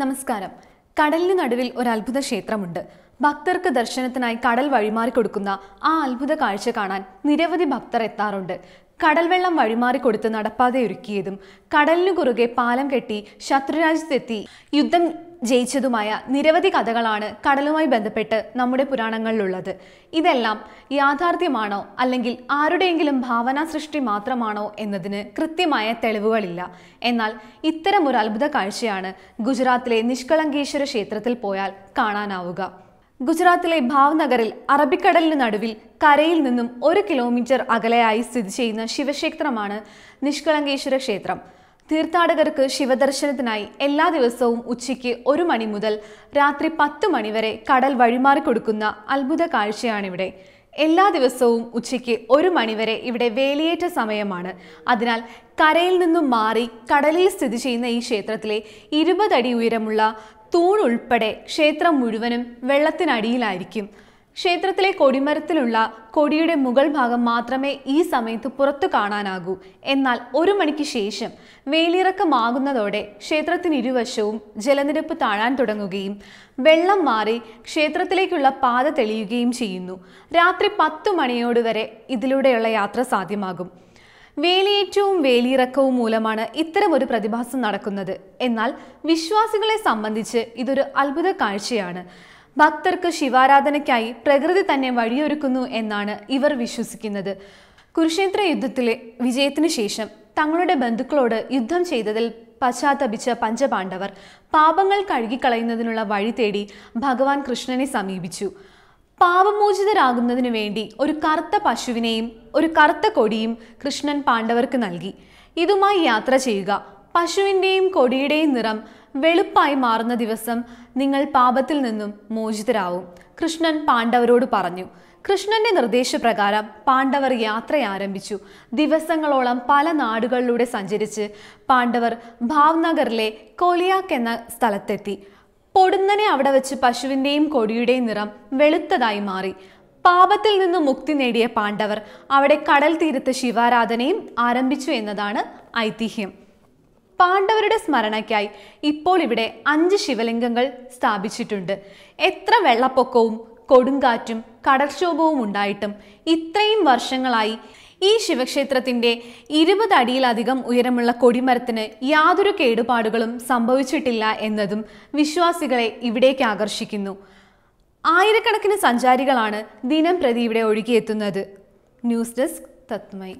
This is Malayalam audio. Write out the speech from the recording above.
നമസ്കാരം കടലിന് നടുവിൽ ഒരു അത്ഭുത ക്ഷേത്രമുണ്ട് ഭക്തർക്ക് ദർശനത്തിനായി കടൽ വഴിമാറി കൊടുക്കുന്ന ആ അത്ഭുത കാഴ്ച കാണാൻ നിരവധി ഭക്തർ എത്താറുണ്ട് കടൽവെള്ളം വഴിമാറി കൊടുത്ത് നടപ്പാതെ ഒരുക്കിയതും കടലിനു കുറുകെ പാലം കെട്ടി ശത്രുരാജ്യത്തെത്തി യുദ്ധം ജയിച്ചതുമായ നിരവധി കഥകളാണ് കടലുമായി ബന്ധപ്പെട്ട് നമ്മുടെ പുരാണങ്ങളിലുള്ളത് ഇതെല്ലാം യാഥാർത്ഥ്യമാണോ അല്ലെങ്കിൽ ആരുടെയെങ്കിലും ഭാവനാ സൃഷ്ടി മാത്രമാണോ എന്നതിന് കൃത്യമായ തെളിവുകളില്ല എന്നാൽ ഇത്തരം ഒരു അത്ഭുത കാഴ്ചയാണ് ഗുജറാത്തിലെ നിഷ്കളങ്കേശ്വര ക്ഷേത്രത്തിൽ പോയാൽ കാണാനാവുക ഗുജറാത്തിലെ ഭാവ്നഗറിൽ അറബിക്കടലിന് നടുവിൽ കരയിൽ നിന്നും ഒരു കിലോമീറ്റർ അകലെയായി സ്ഥിതി ചെയ്യുന്ന ശിവക്ഷേത്രമാണ് നിഷ്കളങ്കേശ്വര ക്ഷേത്രം തീർത്ഥാടകർക്ക് ശിവദർശനത്തിനായി എല്ലാ ദിവസവും ഉച്ചയ്ക്ക് ഒരു മണി മുതൽ രാത്രി പത്ത് മണി വരെ കടൽ വഴിമാറി കൊടുക്കുന്ന അത്ഭുത കാഴ്ചയാണിവിടെ എല്ലാ ദിവസവും ഉച്ചയ്ക്ക് ഒരു മണിവരെ ഇവിടെ വേലിയേറ്റ സമയമാണ് അതിനാൽ കരയിൽ നിന്നും മാറി കടലിൽ സ്ഥിതി ചെയ്യുന്ന ഈ ക്ഷേത്രത്തിലെ ഇരുപതടി ഉയരമുള്ള തൂൺ ഉൾപ്പെടെ ക്ഷേത്രം മുഴുവനും വെള്ളത്തിനടിയിലായിരിക്കും ക്ഷേത്രത്തിലെ കൊടിമരത്തിലുള്ള കൊടിയുടെ മുകൾ ഭാഗം മാത്രമേ ഈ സമയത്ത് പുറത്തു കാണാനാകൂ എന്നാൽ ഒരു മണിക്ക് ശേഷം ക്ഷേത്രത്തിന് ക്ഷേത്രത്തിനിരുവശവും ജലനിരപ്പ് താഴാൻ തുടങ്ങുകയും വെള്ളം മാറി ക്ഷേത്രത്തിലേക്കുള്ള പാത തെളിയുകയും ചെയ്യുന്നു രാത്രി പത്തു മണിയോട് വരെ ഇതിലൂടെയുള്ള യാത്ര സാധ്യമാകും വേലിയേറ്റവും വേലിയിറക്കവും മൂലമാണ് ഇത്തരമൊരു പ്രതിഭാസം നടക്കുന്നത് എന്നാൽ വിശ്വാസികളെ സംബന്ധിച്ച് ഇതൊരു അത്ഭുത കാഴ്ചയാണ് ഭക്തർക്ക് ശിവാരാധനയ്ക്കായി പ്രകൃതി തന്നെ വഴിയൊരുക്കുന്നു എന്നാണ് ഇവർ വിശ്വസിക്കുന്നത് കുരുക്ഷേത്ര യുദ്ധത്തിലെ വിജയത്തിനു ശേഷം തങ്ങളുടെ ബന്ധുക്കളോട് യുദ്ധം ചെയ്തതിൽ പശ്ചാത്തപിച്ച പഞ്ചപാണ്ഡവർ പാപങ്ങൾ കഴുകിക്കളയുന്നതിനുള്ള വഴി തേടി ഭഗവാൻ കൃഷ്ണനെ സമീപിച്ചു പാപമോചിതരാകുന്നതിനു വേണ്ടി ഒരു കറുത്ത പശുവിനെയും ഒരു കറുത്ത കൊടിയും കൃഷ്ണൻ പാണ്ഡവർക്ക് നൽകി ഇതുമായി യാത്ര ചെയ്യുക പശുവിൻ്റെയും കൊടിയുടെയും നിറം വെളുപ്പായി മാറുന്ന ദിവസം നിങ്ങൾ പാപത്തിൽ നിന്നും മോചിതരാവും കൃഷ്ണൻ പാണ്ഡവരോട് പറഞ്ഞു കൃഷ്ണന്റെ നിർദ്ദേശപ്രകാരം പാണ്ഡവർ യാത്ര ആരംഭിച്ചു ദിവസങ്ങളോളം പല നാടുകളിലൂടെ സഞ്ചരിച്ച് പാണ്ഡവർ ഭാവ്നഗറിലെ കോലിയാക്ക് എന്ന സ്ഥലത്തെത്തി പൊടുന്നനെ അവിടെ വെച്ച് പശുവിൻ്റെയും കൊടിയുടെയും നിറം വെളുത്തതായി മാറി പാപത്തിൽ നിന്ന് മുക്തി നേടിയ പാണ്ഡവർ അവിടെ കടൽ തീരത്ത് ശിവാരാധനയും ആരംഭിച്ചു എന്നതാണ് ഐതിഹ്യം പാണ്ഡവരുടെ സ്മരണയ്ക്കായി ഇപ്പോൾ ഇവിടെ അഞ്ച് ശിവലിംഗങ്ങൾ സ്ഥാപിച്ചിട്ടുണ്ട് എത്ര വെള്ളപ്പൊക്കവും കൊടുങ്കാറ്റും കടൽക്ഷോഭവും ഉണ്ടായിട്ടും ഇത്രയും വർഷങ്ങളായി ഈ ശിവക്ഷേത്രത്തിൻ്റെ ഇരുപത് അടിയിലധികം ഉയരമുള്ള കൊടിമരത്തിന് യാതൊരു കേടുപാടുകളും സംഭവിച്ചിട്ടില്ല എന്നതും വിശ്വാസികളെ ഇവിടേക്ക് ആകർഷിക്കുന്നു ആയിരക്കണക്കിന് സഞ്ചാരികളാണ് ദിനം പ്രതി ഇവിടെ ഒഴുകിയെത്തുന്നത് ന്യൂസ് ഡെസ്ക് തത്മൈ